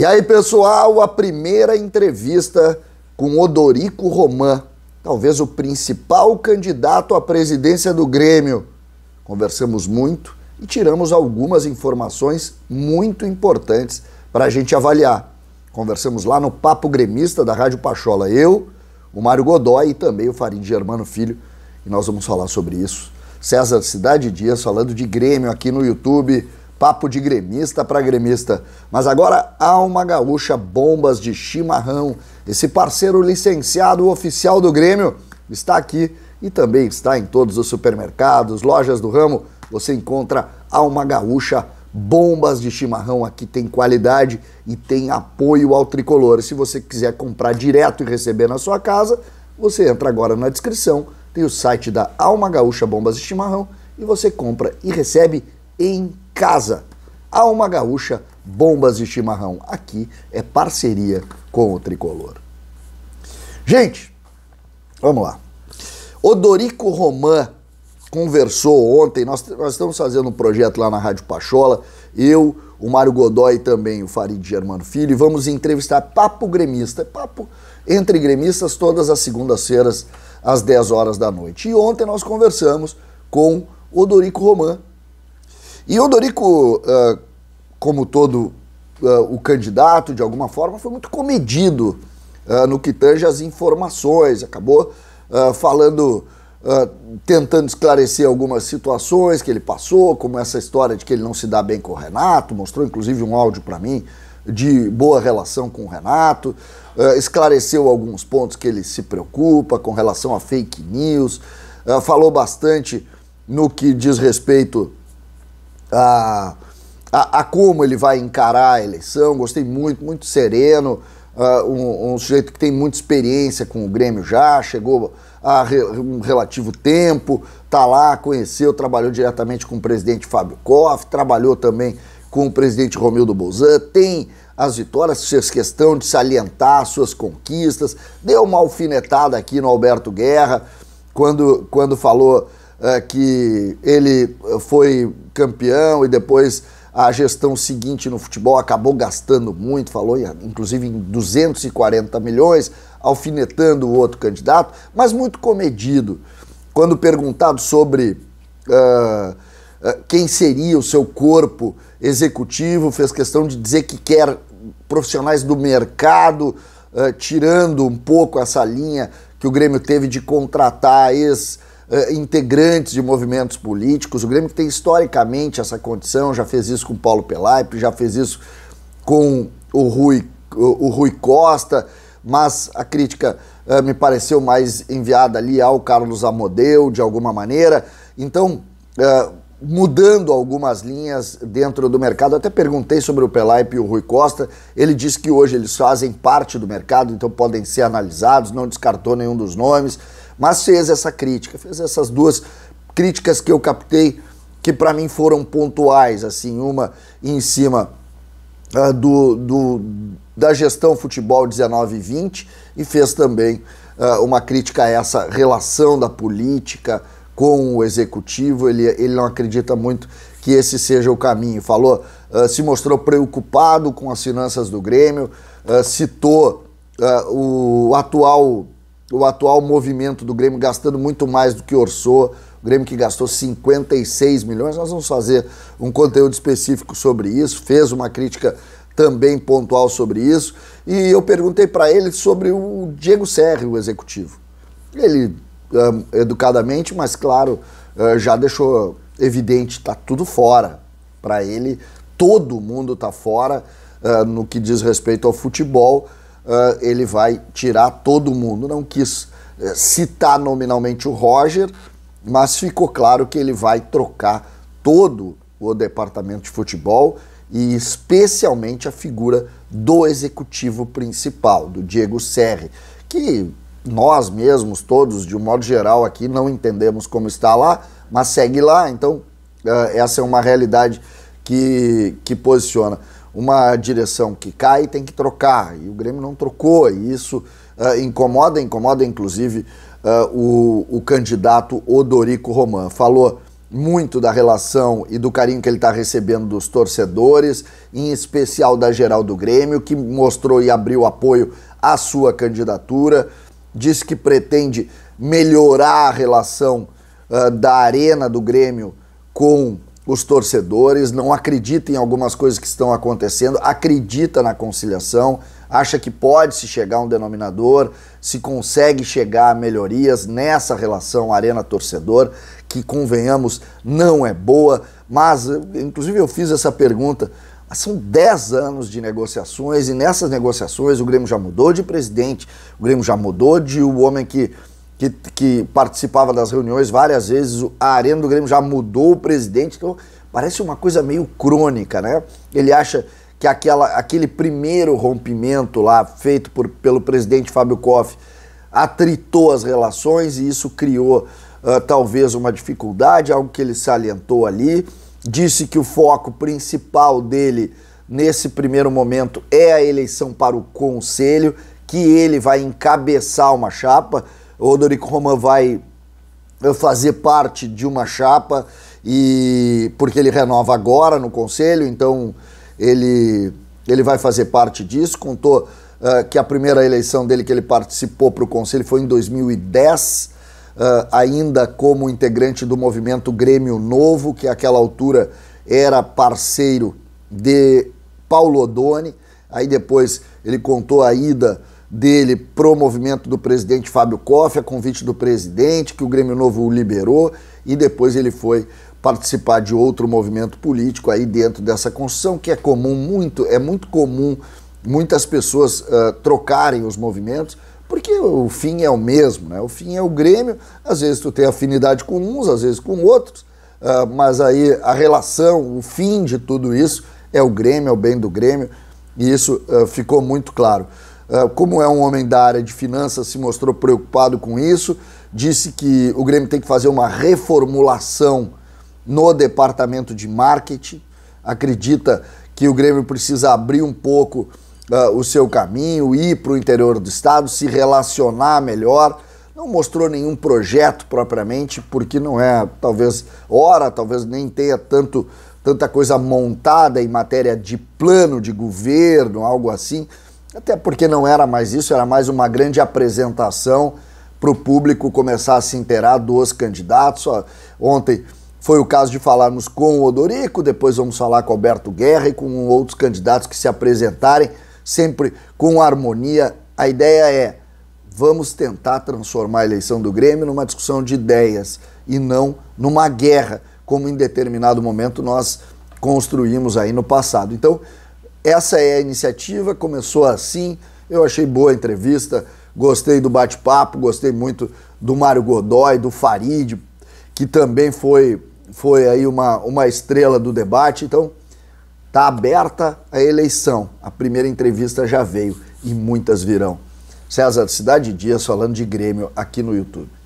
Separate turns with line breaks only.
E aí, pessoal, a primeira entrevista com Odorico Roman, talvez o principal candidato à presidência do Grêmio. Conversamos muito e tiramos algumas informações muito importantes para a gente avaliar. Conversamos lá no Papo Gremista da Rádio Pachola, eu, o Mário Godoy e também o Farid Germano Filho, e nós vamos falar sobre isso. César Cidade Dias falando de Grêmio aqui no YouTube papo de gremista para gremista. Mas agora Alma Gaúcha Bombas de Chimarrão, esse parceiro licenciado oficial do Grêmio, está aqui e também está em todos os supermercados, lojas do ramo. Você encontra Alma Gaúcha Bombas de chimarrão aqui tem qualidade e tem apoio ao tricolor. se você quiser comprar direto e receber na sua casa, você entra agora na descrição, tem o site da Alma Gaúcha Bombas de Chimarrão e você compra e recebe em casa. Alma Gaúcha, bombas de chimarrão. Aqui é parceria com o tricolor. Gente, vamos lá. Odorico Roman conversou ontem, nós, nós estamos fazendo um projeto lá na Rádio Pachola, eu, o Mário Godoy também, o Farid Germano Filho, e vamos entrevistar Papo Gremista, papo entre gremistas todas as segundas-feiras às 10 horas da noite. E ontem nós conversamos com Odorico Roman, e Odorico, ah, como todo ah, o candidato, de alguma forma, foi muito comedido ah, no que tange as informações, acabou falando. Uh, tentando esclarecer algumas situações que ele passou, como essa história de que ele não se dá bem com o Renato, mostrou inclusive um áudio para mim de boa relação com o Renato, uh, esclareceu alguns pontos que ele se preocupa com relação a fake news, uh, falou bastante no que diz respeito a, a, a como ele vai encarar a eleição. Gostei muito, muito sereno. Uh, um, um, sujeito que tem muita experiência com o Grêmio já, chegou há re, um relativo tempo, tá lá, conheceu, trabalhou diretamente com o presidente Fábio Koff, trabalhou também com o presidente Romildo Bolzan, tem as vitórias, fez questão de salientar suas conquistas, deu uma alfinetada aqui no Alberto Guerra, quando, quando falou uh, que ele foi campeão e depois a gestão seguinte no futebol acabou gastando muito, falou inclusive em 240 milhões, alfinetando o outro candidato, mas muito comedido. Quando perguntado sobre uh, uh, quem seria o seu corpo executivo, fez questão de dizer que quer profissionais do mercado, uh, tirando um pouco essa linha que o Grêmio teve de contratar ex uh, integrantes de movimentos políticos. O Grêmio tem historicamente essa condição, já fez isso com Paulo Pelaipe, já fez isso com o Rui, o, o Rui Costa, mas a crítica uh, me pareceu mais enviada ali ao Carlos Amodeu, de alguma maneira. Então, uh, mudando algumas linhas dentro do mercado. até perguntei sobre o Pelaipe e o Rui Costa. Ele disse que hoje eles fazem parte do mercado, então podem ser analisados, não descartou nenhum dos nomes. Mas fez essa crítica, fez essas duas críticas que eu captei que para mim foram pontuais, assim, uma em cima uh, do, do, da gestão futebol 19 e 20 e fez também uh, uma crítica a essa relação da política com o executivo, ele, ele não acredita muito que esse seja o caminho. Falou, uh, se mostrou preocupado com as finanças do Grêmio, citou o atual o atual movimento do Grêmio gastando muito mais do que orçou. O Grêmio que gastou 56 milhões. Nós vamos fazer um conteúdo específico sobre isso. Fez uma crítica também pontual sobre isso. E eu perguntei para ele sobre o Diego Serri, o executivo. Ele, um, educadamente, mas claro, eh, já deixou evidente: está tudo fora. Para ele, todo mundo está fora uh, no que diz respeito ao futebol uh, ele vai tirar todo mundo. Não quis uh, citar nominalmente o Roger, mas ficou claro que ele vai trocar todo o departamento de futebol e especialmente a figura do executivo principal, do Diego Serri, que nós mesmos todos, de um modo geral aqui, não entendemos como está lá, mas segue lá, então uh, essa é uma realidade que, que posiciona uma direção que cai tem que trocar, e o Grêmio não trocou, e isso uh, incomoda, incomoda inclusive uh, o, o candidato Odorico Roman. Falou muito da relação e do carinho que ele está recebendo dos torcedores, em especial da geral do Grêmio, que mostrou e abriu apoio à sua candidatura, disse que pretende melhorar a relação uh, da arena do Grêmio com os torcedores, não acredita em algumas coisas que estão acontecendo, acredita na conciliação, acha que pode se chegar a um denominador, se consegue chegar a melhorias nessa relação arena-torcedor, que convenhamos não é boa, mas inclusive eu fiz essa pergunta. São 10 anos de negociações e nessas negociações o Grêmio já mudou de presidente, o Grêmio já mudou de o homem que que, que participava das reuniões várias vezes, a Arena do Grêmio já mudou o presidente, então parece uma coisa meio crônica, né? Ele acha que aquela, aquele primeiro rompimento lá feito por, pelo presidente Fábio Koff atritou as relações e isso criou uh, talvez uma dificuldade, algo que ele salientou ali. Disse que o foco principal dele nesse primeiro momento é a eleição para o conselho, que ele vai encabeçar uma chapa o Odorico Roma vai fazer parte de uma chapa e porque ele renova agora no conselho, então ele ele vai fazer parte disso. Contou uh, que a primeira eleição dele que ele participou para o conselho foi em 2010, uh, eh, ainda como integrante do movimento Grêmio Novo, que àquela altura era parceiro de Paulo Odoni. Aí depois ele contou a ida dele pro movimento do presidente Fábio Koff, a convite do presidente, que o Grêmio Novo o liberou, e depois ele foi participar de outro movimento político aí dentro dessa construção, que é comum muito, é muito comum muitas pessoas uh, trocarem os movimentos, porque o fim é o mesmo, né? O fim é o Grêmio, às vezes tu tem afinidade com uns, às vezes com outros, uh, mas aí a relação, o fim de tudo isso é o Grêmio, é o bem do Grêmio, e isso uh, ficou muito claro. Ah, como é um homem da área de finanças, se mostrou preocupado com isso, disse que o Grêmio tem que fazer uma reformulação no departamento de marketing, acredita que o Grêmio precisa abrir um pouco uh, o seu caminho, ir para o interior do estado, se relacionar melhor. Não mostrou nenhum projeto propriamente, porque não é, talvez, hora, talvez nem tenha tanto, tanta coisa montada em matéria de plano de governo, algo assim. Até porque não era mais isso, era mais uma grande apresentação para o público começar a se inteirar dos candidatos. Ontem foi o caso de falarmos com o Odorico, depois vamos falar com Alberto Guerra e com outros candidatos que se apresentarem, sempre com harmonia. A ideia é vamos tentar transformar a eleição do Grêmio numa discussão de ideias e não numa guerra, como em determinado momento nós construímos aí no passado. Então, essa é a iniciativa, começou assim. Eu achei boa a entrevista, gostei do bate-papo, gostei muito do Mário Godoy, do Farid, que também foi, foi aí uma, uma estrela do debate. Então, está aberta a eleição. A primeira entrevista já veio e muitas virão. César Cidade Dias falando de Grêmio aqui no YouTube.